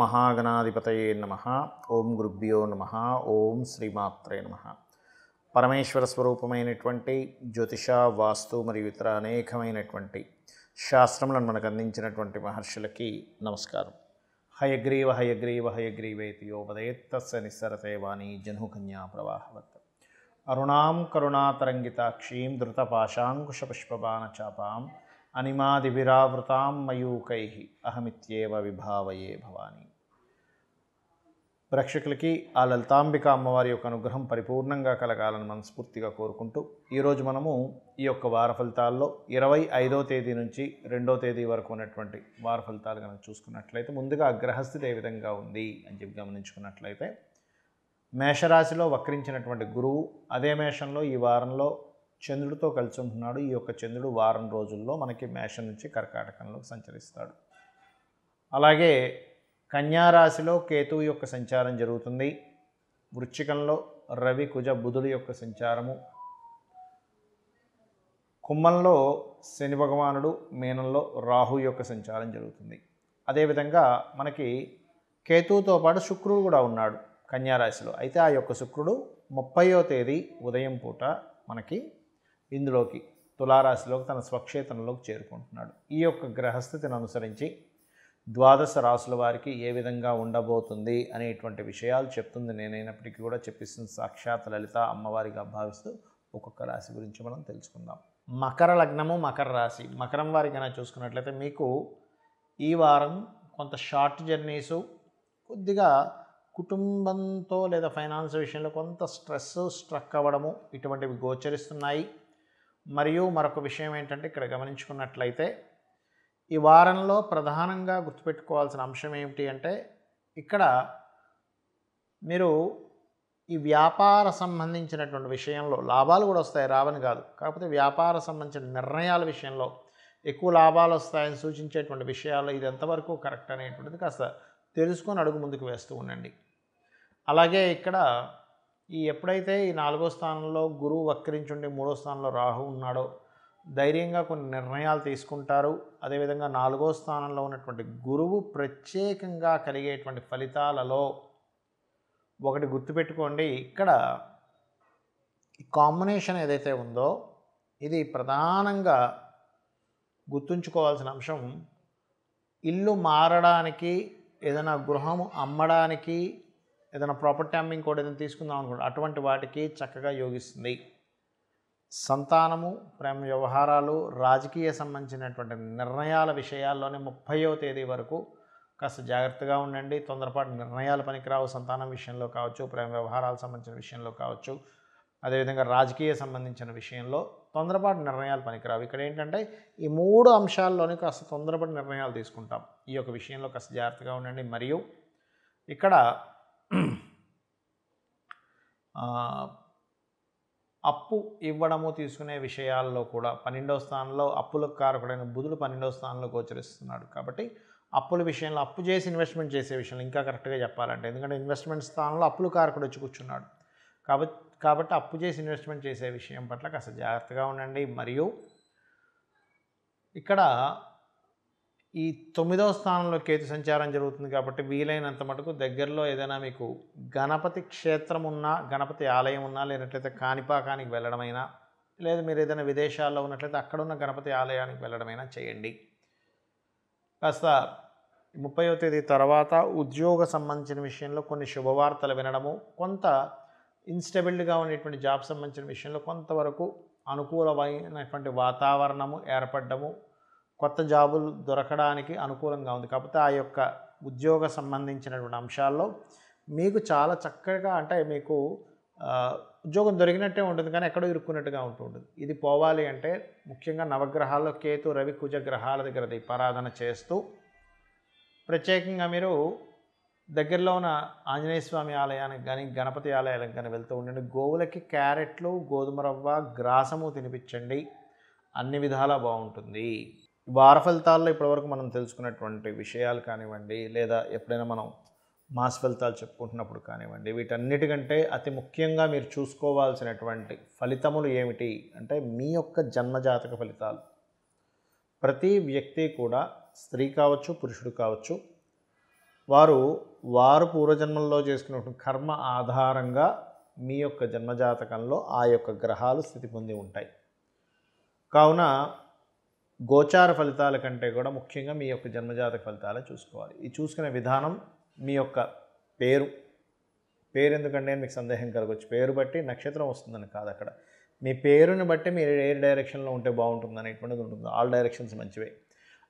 మహాగణాధిపతయే నమ ఓం గురుభ్యో నమ ఓం శ్రీమాత్రే నమ పరమేశ్వర స్వరూపమైనటువంటి జ్యోతిష వాస్తు మరియు ఇతర అనేకమైనటువంటి శాస్త్రములను మనకు అందించినటువంటి మహర్షులకి నమస్కారం హయగ్రీవ హయగ్రీవ హయగ్రీవేతి యోపదేత్తస్య నిస్సరతే వాణి జనుకన్యా ప్రవాహవత్ అరుణాం కరుణాతరంగితాక్షీం ధృతపాశాంకుశపుష్పబాణ చాపాం అనిమాదివిరావృతాం మయూకై అహమిత్యేవ విభావయే భవాని ప్రేక్షకులకి ఆ లలితాంబిక అమ్మవారి యొక్క అనుగ్రహం పరిపూర్ణంగా కలగాలని మనస్ఫూర్తిగా కోరుకుంటూ ఈరోజు మనము ఈ యొక్క వార ఫలితాల్లో ఇరవై ఐదో తేదీ నుంచి రెండో తేదీ వరకు ఉన్నటువంటి వార ఫలితాలు కనుక చూసుకున్నట్లయితే ముందుగా గ్రహస్థితి ఏ విధంగా ఉంది అని చెప్పి గమనించుకున్నట్లయితే మేషరాశిలో వక్రించినటువంటి గురువు అదే మేషంలో ఈ వారంలో చంద్రుడితో కలిసి ఉంటున్నాడు ఈ యొక్క చంద్రుడు వారం రోజుల్లో మనకి మేషం నుంచి కర్కాటకంలోకి సంచరిస్తాడు అలాగే కన్యారాశిలో కేతువు యొక్క సంచారం జరుగుతుంది వృశ్చికంలో రవి కుజ బుధుడి యొక్క సంచారము కుమ్మంలో శని భగవానుడు మీనంలో రాహు యొక్క సంచారం జరుగుతుంది అదేవిధంగా మనకి కేతువుతో పాటు శుక్రుడు కూడా ఉన్నాడు కన్యారాశిలో అయితే ఆ యొక్క శుక్రుడు ముప్పయో తేదీ ఉదయం పూట మనకి ఇందులోకి తులారాశిలోకి తన స్వక్షేత్రంలోకి చేరుకుంటున్నాడు ఈ యొక్క గ్రహస్థితిని అనుసరించి ద్వాదశ రాసుల వారికి ఏ విధంగా ఉండబోతుంది అనేటువంటి విషయాలు చెప్తుంది నేనైనప్పటికీ కూడా చెప్పిస్తుంది సాక్షాత్ లలిత అమ్మవారిగా భావిస్తూ ఒక్కొక్క రాశి గురించి మనం తెలుసుకుందాం మకర లగ్నము మకర రాశి మకరం వారి అయినా చూసుకున్నట్లయితే మీకు ఈ వారం కొంత షార్ట్ జర్నీసు కొద్దిగా కుటుంబంతో లేదా ఫైనాన్స్ విషయంలో కొంత స్ట్రెస్ స్ట్రక్ అవ్వడము ఇటువంటివి గోచరిస్తున్నాయి మరియు మరొక విషయం ఏంటంటే ఇక్కడ గమనించుకున్నట్లయితే ఈ వారంలో ప్రధానంగా గుర్తుపెట్టుకోవాల్సిన అంశం ఏమిటి అంటే ఇక్కడ మీరు ఈ వ్యాపార సంబంధించినటువంటి విషయంలో లాభాలు కూడా వస్తాయి రావని కాదు కాకపోతే వ్యాపార సంబంధించిన నిర్ణయాల విషయంలో ఎక్కువ లాభాలు వస్తాయని సూచించేటువంటి విషయాల్లో ఇది ఎంతవరకు కరెక్ట్ అనేటువంటిది కాస్త తెలుసుకొని అడుగు ముందుకు వేస్తూ ఉండండి అలాగే ఇక్కడ ఈ ఎప్పుడైతే ఈ నాలుగో స్థానంలో గురువు వక్రించుండి మూడో స్థానంలో రాహు ఉన్నాడో ధైర్యంగా కొన్ని నిర్ణయాలు తీసుకుంటారు అదేవిధంగా నాలుగో స్థానంలో ఉన్నటువంటి గురువు ప్రత్యేకంగా కలిగేటువంటి ఫలితాలలో ఒకటి గుర్తుపెట్టుకోండి ఇక్కడ కాంబినేషన్ ఏదైతే ఉందో ఇది ప్రధానంగా గుర్తుంచుకోవాల్సిన అంశం ఇల్లు మారడానికి ఏదైనా గృహము అమ్మడానికి ఏదైనా ప్రాపర్టీ అమ్మింగ్ కూడా ఏదైనా తీసుకుందాం అనుకుంటే అటువంటి వాటికి చక్కగా యోగిస్తుంది సంతానము ప్రేమ వ్యవహారాలు రాజకీయ సంబంధించినటువంటి నిర్ణయాల విషయాల్లోనే ముప్పయో తేదీ వరకు కాస్త జాగ్రత్తగా ఉండండి తొందరపాటు నిర్ణయాలు పనికిరావు సంతానం విషయంలో కావచ్చు ప్రేమ వ్యవహారాలకు సంబంధించిన విషయంలో కావచ్చు అదేవిధంగా రాజకీయ సంబంధించిన విషయంలో తొందరపాటు నిర్ణయాలు పనికిరావు ఇక్కడ ఏంటంటే ఈ మూడు అంశాల్లోనే కాస్త తొందరపాటు నిర్ణయాలు తీసుకుంటాం ఈ యొక్క విషయంలో కాస్త జాగ్రత్తగా ఉండండి మరియు ఇక్కడ అప్పు ఇవ్వడము తీసుకునే విషయాల్లో కూడా పన్నెండవ స్థానంలో అప్పులకు కారకుడైన బుధుడు పన్నెండవ స్థానంలో గోచరిస్తున్నాడు కాబట్టి అప్పుల విషయంలో అప్పు చేసి ఇన్వెస్ట్మెంట్ చేసే విషయంలో ఇంకా కరెక్ట్గా చెప్పాలంటే ఎందుకంటే ఇన్వెస్ట్మెంట్ స్థానంలో అప్పులు కారకుడు వచ్చి కూర్చున్నాడు కాబట్టి కాబట్టి అప్పు చేసి ఇన్వెస్ట్మెంట్ చేసే విషయం పట్ల కాస్త జాగ్రత్తగా ఉండండి మరియు ఇక్కడ ఈ తొమ్మిదవ స్థానంలో కేతు సంచారం జరుగుతుంది కాబట్టి వీలైనంత మటుకు దగ్గరలో ఏదైనా మీకు గణపతి క్షేత్రం ఉన్నా గణపతి ఆలయం ఉన్నా లేనట్లయితే కాణిపాకానికి వెళ్ళడమైనా లేదా మీరు ఏదైనా విదేశాల్లో ఉన్నట్లయితే అక్కడున్న గణపతి ఆలయానికి వెళ్ళడమైనా చేయండి కాస్త ముప్పైవ తేదీ తర్వాత ఉద్యోగ సంబంధించిన విషయంలో కొన్ని శుభవార్తలు వినడము కొంత ఇన్స్టెబిల్గా ఉండేటువంటి జాబ్ సంబంధించిన విషయంలో కొంతవరకు అనుకూలమైనటువంటి వాతావరణము ఏర్పడము కొత్త జాబులు దొరకడానికి అనుకూలంగా ఉంది కాకపోతే ఆ యొక్క ఉద్యోగ సంబంధించినటువంటి అంశాల్లో మీకు చాలా చక్కగా అంటే మీకు ఉద్యోగం దొరికినట్టే ఉంటుంది కానీ ఎక్కడో ఇరుక్కున్నట్టుగా ఉంటుంది ఇది పోవాలి అంటే ముఖ్యంగా నవగ్రహాల్లో కేతు రవి కుజ గ్రహాల దగ్గర పరాధన చేస్తూ ప్రత్యేకంగా మీరు దగ్గరలో ఉన్న ఆంజనేయ స్వామి ఆలయానికి కానీ గణపతి ఆలయాలకు కానీ వెళ్తూ ఉండండి గోవులకి క్యారెట్లు గోధుమ రవ్వ గ్రాసము తినిపించండి అన్ని విధాలా బాగుంటుంది వార ఫలితాల్లో ఇప్పటివరకు మనం తెలుసుకున్నటువంటి విషయాలు కానివ్వండి లేదా ఎప్పుడైనా మనం మాస్ ఫలితాలు చెప్పుకుంటున్నప్పుడు కానివ్వండి వీటన్నిటికంటే అతి ముఖ్యంగా మీరు చూసుకోవాల్సినటువంటి ఫలితములు ఏమిటి అంటే మీ యొక్క జన్మజాతక ఫలితాలు ప్రతి వ్యక్తి కూడా స్త్రీ కావచ్చు పురుషుడు కావచ్చు వారు వారు పూర్వజన్మల్లో చేసుకున్నటువంటి కర్మ ఆధారంగా మీ యొక్క జన్మజాతకంలో ఆ యొక్క గ్రహాలు స్థితి పొంది ఉంటాయి కావున గోచార ఫలితాల కంటే కూడా ముఖ్యంగా మీ యొక్క జన్మజాతక ఫలితాలే చూసుకోవాలి ఈ చూసుకునే విధానం మీ యొక్క పేరు పేరు ఎందుకంటే మీకు సందేహం కలగవచ్చు పేరు బట్టి నక్షత్రం వస్తుందని కాదు అక్కడ మీ పేరుని బట్టి మీరు ఏ డైరెక్షన్లో ఉంటే బాగుంటుంది అనేటువంటిది ఉంటుంది ఆల్ డైరెక్షన్స్ మంచివే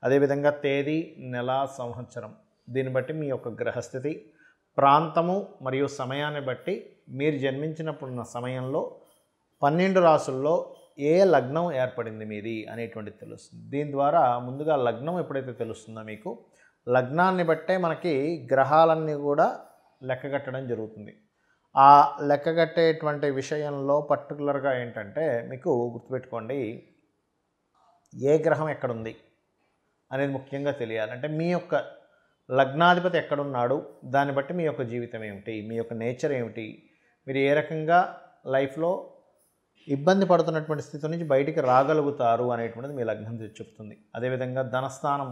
అదేవిధంగా తేదీ నెల సంవత్సరం దీన్ని బట్టి మీ యొక్క గ్రహస్థితి ప్రాంతము మరియు సమయాన్ని బట్టి మీరు జన్మించినప్పుడున్న సమయంలో పన్నెండు రాసుల్లో ఏ లగ్నం ఏర్పడింది మీది అనేటువంటిది తెలుస్తుంది దీని ద్వారా ముందుగా లగ్నం ఎప్పుడైతే తెలుస్తుందో మీకు లగ్నాన్ని బట్టే మనకి గ్రహాలన్నీ కూడా లెక్కగట్టడం జరుగుతుంది ఆ లెక్కగట్టేటువంటి విషయంలో పర్టికులర్గా ఏంటంటే మీకు గుర్తుపెట్టుకోండి ఏ గ్రహం ఎక్కడుంది అనేది ముఖ్యంగా తెలియాలి అంటే మీ యొక్క లగ్నాధిపతి ఎక్కడున్నాడు దాన్ని బట్టి మీ యొక్క జీవితం ఏమిటి మీ యొక్క నేచర్ ఏమిటి మీరు ఏ రకంగా లైఫ్లో ఇబ్బంది పడుతున్నటువంటి స్థితి నుంచి బయటికి రాగలుగుతారు అనేటువంటిది మీ లగ్నం చెప్తుంది అదేవిధంగా ధనస్థానం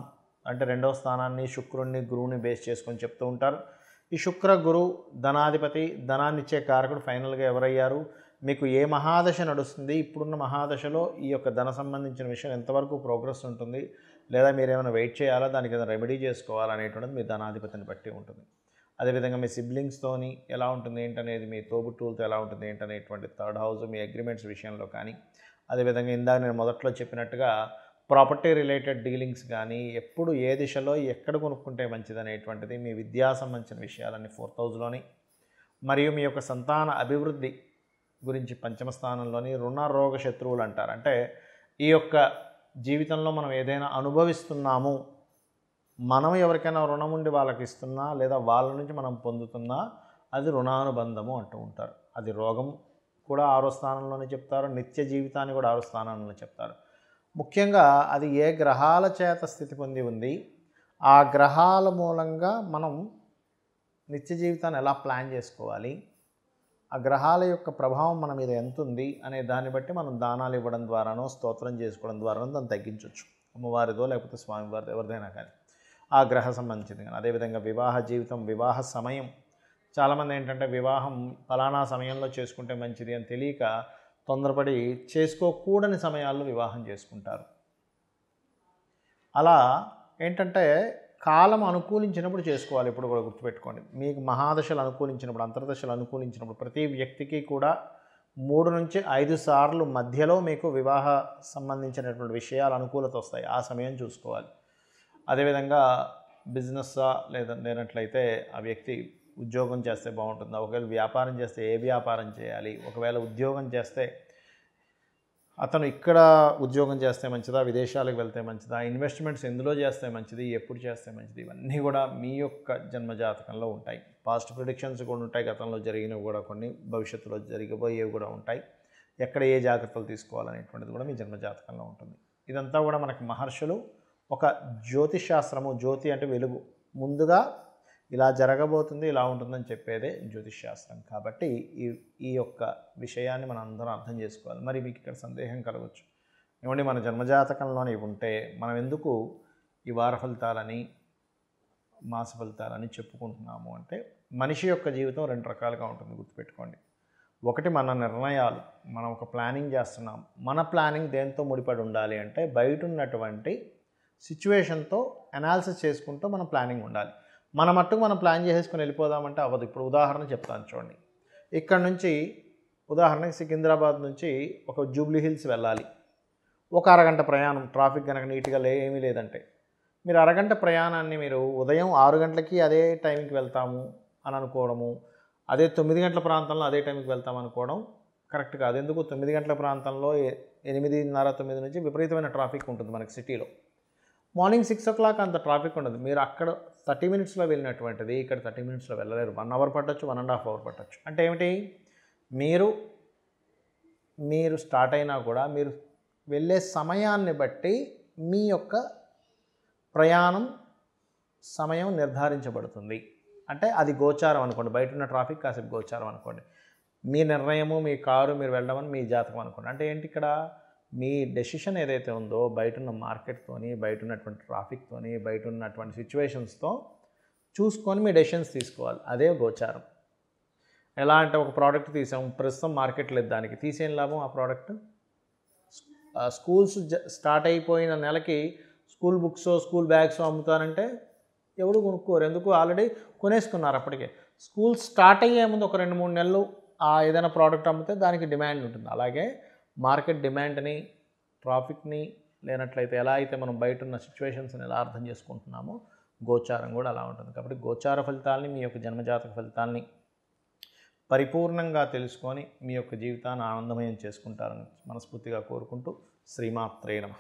అంటే రెండవ స్థానాన్ని శుక్రుణ్ణి గురువుని బేస్ చేసుకొని చెప్తూ ఉంటారు ఈ శుక్ర గురు ధనాధిపతి ధనాన్నిచ్చే కారకుడు ఫైనల్గా ఎవరయ్యారు మీకు ఏ మహాదశ నడుస్తుంది ఇప్పుడున్న మహాదశలో ఈ యొక్క ధన సంబంధించిన విషయం ఎంతవరకు ప్రోగ్రెస్ ఉంటుంది లేదా మీరేమైనా వెయిట్ చేయాలా దానికి ఏదైనా రెమెడీ చేసుకోవాలా అనేటువంటిది మీ ధనాధిపతిని బట్టి ఉంటుంది అదేవిధంగా మీ సిబ్లింగ్స్తోని ఎలా ఉంటుంది ఏంటనేది మీ తోబుట్టూలతో ఎలా ఉంటుంది ఏంటనేటువంటి థర్డ్ హౌస్ మీ అగ్రిమెంట్స్ విషయంలో కానీ అదేవిధంగా ఇందాక నేను మొదట్లో చెప్పినట్టుగా ప్రాపర్టీ రిలేటెడ్ డీలింగ్స్ కానీ ఎప్పుడు ఏ దిశలో ఎక్కడ కొనుక్కుంటే మంచిది అనేటువంటిది మీ విద్యా సంబంధించిన విషయాలన్నీ ఫోర్త్ హౌస్లోని మరియు మీ యొక్క సంతాన అభివృద్ధి గురించి పంచమ స్థానంలోని రోగ శత్రువులు అంటారు అంటే ఈ యొక్క జీవితంలో మనం ఏదైనా అనుభవిస్తున్నాము మనం ఎవరికైనా రుణం ఉండి వాళ్ళకి ఇస్తున్నా లేదా వాళ్ళ నుంచి మనం పొందుతున్నా అది రుణానుబంధము అంటూ ఉంటారు అది రోగం కూడా ఆరో స్థానంలోనే చెప్తారు నిత్య జీవితాన్ని కూడా ఆరో స్థానంలోనే చెప్తారు ముఖ్యంగా అది ఏ గ్రహాల చేత స్థితి పొంది ఉంది ఆ గ్రహాల మూలంగా మనం నిత్య జీవితాన్ని ఎలా ప్లాన్ చేసుకోవాలి ఆ గ్రహాల యొక్క ప్రభావం మన మీద ఎంత ఉంది అనే దాన్ని బట్టి మనం దానాలు ఇవ్వడం ద్వారానో స్తోత్రం చేసుకోవడం ద్వారానో దాన్ని తగ్గించవచ్చు అమ్మవారిదో లేకపోతే స్వామివారిదో ఎవరిదైనా కానీ ఆ గ్రహ సంబంధించింది కానీ అదేవిధంగా వివాహ జీవితం వివాహ సమయం చాలామంది ఏంటంటే వివాహం ఫలానా సమయంలో చేసుకుంటే మంచిది అని తెలియక తొందరపడి చేసుకోకూడని సమయాల్లో వివాహం చేసుకుంటారు అలా ఏంటంటే కాలం అనుకూలించినప్పుడు చేసుకోవాలి ఇప్పుడు కూడా గుర్తుపెట్టుకోండి మీకు మహాదశలు అనుకూలించినప్పుడు అంతర్దశలు అనుకూలించినప్పుడు ప్రతి వ్యక్తికి కూడా మూడు నుంచి ఐదు సార్లు మధ్యలో మీకు వివాహ సంబంధించినటువంటి విషయాలు అనుకూలత వస్తాయి ఆ సమయం చూసుకోవాలి అదేవిధంగా బిజినెస్సా లేదా లేనట్లయితే ఆ వ్యక్తి ఉద్యోగం చేస్తే బాగుంటుందా ఒకవేళ వ్యాపారం చేస్తే ఏ వ్యాపారం చేయాలి ఒకవేళ ఉద్యోగం చేస్తే అతను ఇక్కడ ఉద్యోగం చేస్తే మంచిదా విదేశాలకు వెళ్తే మంచిదా ఇన్వెస్ట్మెంట్స్ ఎందులో చేస్తే మంచిది ఎప్పుడు చేస్తే మంచిది ఇవన్నీ కూడా మీ యొక్క జన్మజాతకంలో ఉంటాయి పాస్ట్ ప్రిడిక్షన్స్ కూడా ఉంటాయి గతంలో జరిగినవి కూడా కొన్ని భవిష్యత్తులో జరిగిపోయేవి కూడా ఉంటాయి ఎక్కడ ఏ జాగ్రత్తలు తీసుకోవాలనేటువంటిది కూడా మీ జన్మజాతకంలో ఉంటుంది ఇదంతా కూడా మనకు మహర్షులు ఒక జ్యోతిషాస్త్రము జ్యోతి అంటే వెలుగు ముందుగా ఇలా జరగబోతుంది ఇలా ఉంటుందని చెప్పేదే జ్యోతిషాస్త్రం కాబట్టి ఈ ఈ యొక్క విషయాన్ని మనం అందరం అర్థం చేసుకోవాలి మరి మీకు ఇక్కడ సందేహం కలగవచ్చు ఏమండి మన జన్మజాతకంలోనే ఉంటే మనం ఎందుకు ఈ వార ఫలితాలని మాస ఫలితాలని చెప్పుకుంటున్నాము అంటే మనిషి యొక్క జీవితం రెండు రకాలుగా ఉంటుంది గుర్తుపెట్టుకోండి ఒకటి మన నిర్ణయాలు మనం ఒక ప్లానింగ్ చేస్తున్నాం మన ప్లానింగ్ దేంతో ముడిపడి ఉండాలి అంటే బయట ఉన్నటువంటి సిచ్యువేషన్తో అనాలిసిస్ చేసుకుంటూ మనం ప్లానింగ్ ఉండాలి మన మట్టుకు మనం ప్లాన్ చేసేసుకొని వెళ్ళిపోదామంటే అవ్వదు ఇప్పుడు ఉదాహరణ చెప్తాను చూడండి ఇక్కడ నుంచి ఉదాహరణకి సికింద్రాబాద్ నుంచి ఒక జూబ్లీ హిల్స్ వెళ్ళాలి ఒక అరగంట ప్రయాణం ట్రాఫిక్ కనుక నీట్గా లే ఏమీ లేదంటే మీరు అరగంట ప్రయాణాన్ని మీరు ఉదయం ఆరు గంటలకి అదే టైంకి వెళ్తాము అని అనుకోవడము అదే తొమ్మిది గంటల ప్రాంతంలో అదే టైంకి వెళ్తాము అనుకోవడం కరెక్ట్ కాదు ఎందుకు తొమ్మిది గంటల ప్రాంతంలో ఎనిమిదిన్నర తొమ్మిది నుంచి విపరీతమైన ట్రాఫిక్ ఉంటుంది మనకి సిటీలో మార్నింగ్ సిక్స్ ఓ క్లాక్ అంత ట్రాఫిక్ ఉండదు మీరు అక్కడ థర్టీ మినిట్స్లో వెళ్ళినటువంటిది ఇక్కడ థర్టీ మినిట్స్లో వెళ్ళలేరు వన్ అవర్ పట్టచ్చు వన్ అండ్ హాఫ్ అవర్ పట్టచ్చు అంటే ఏమిటి మీరు మీరు స్టార్ట్ అయినా కూడా మీరు వెళ్ళే సమయాన్ని బట్టి మీ యొక్క ప్రయాణం సమయం నిర్ధారించబడుతుంది అంటే అది గోచారం అనుకోండి బయట ఉన్న ట్రాఫిక్ కాసేపు గోచారం అనుకోండి మీ నిర్ణయము మీ కారు మీరు వెళ్ళడం మీ జాతకం అనుకోండి అంటే ఏంటి ఇక్కడ మీ డెసిషన్ ఏదైతే ఉందో బయట ఉన్న మార్కెట్తోని బయట ఉన్నటువంటి ట్రాఫిక్తోని బయట ఉన్నటువంటి సిచ్యువేషన్స్తో చూసుకొని మీ డెసిషన్స్ తీసుకోవాలి అదే గోచారం ఎలా అంటే ఒక ప్రోడక్ట్ తీసాం ప్రస్తుతం మార్కెట్ లేదు దానికి తీసేం లాభం ఆ ప్రోడక్ట్ స్కూల్స్ స్టార్ట్ అయిపోయిన నెలకి స్కూల్ బుక్స్ స్కూల్ బ్యాగ్స్ అమ్ముతారంటే ఎవరు కొనుక్కోరు ఎందుకు ఆల్రెడీ కొనేసుకున్నారు అప్పటికే స్కూల్ స్టార్ట్ అయ్యే ముందు ఒక రెండు మూడు నెలలు ఆ ఏదైనా ప్రోడక్ట్ అమ్మితే దానికి డిమాండ్ ఉంటుంది అలాగే మార్కెట్ డిమాండ్ని ట్రాఫిక్ని లేనట్లయితే ఎలా అయితే మనం బయట ఉన్న సిచ్యువేషన్స్ని ఎలా అర్థం చేసుకుంటున్నామో గోచారం కూడా అలా ఉంటుంది కాబట్టి గోచార ఫలితాలని మీ యొక్క జన్మజాతక ఫలితాలని పరిపూర్ణంగా తెలుసుకొని మీ యొక్క జీవితాన్ని ఆనందమయం చేసుకుంటారని మనస్ఫూర్తిగా కోరుకుంటూ శ్రీమాత్రే నమ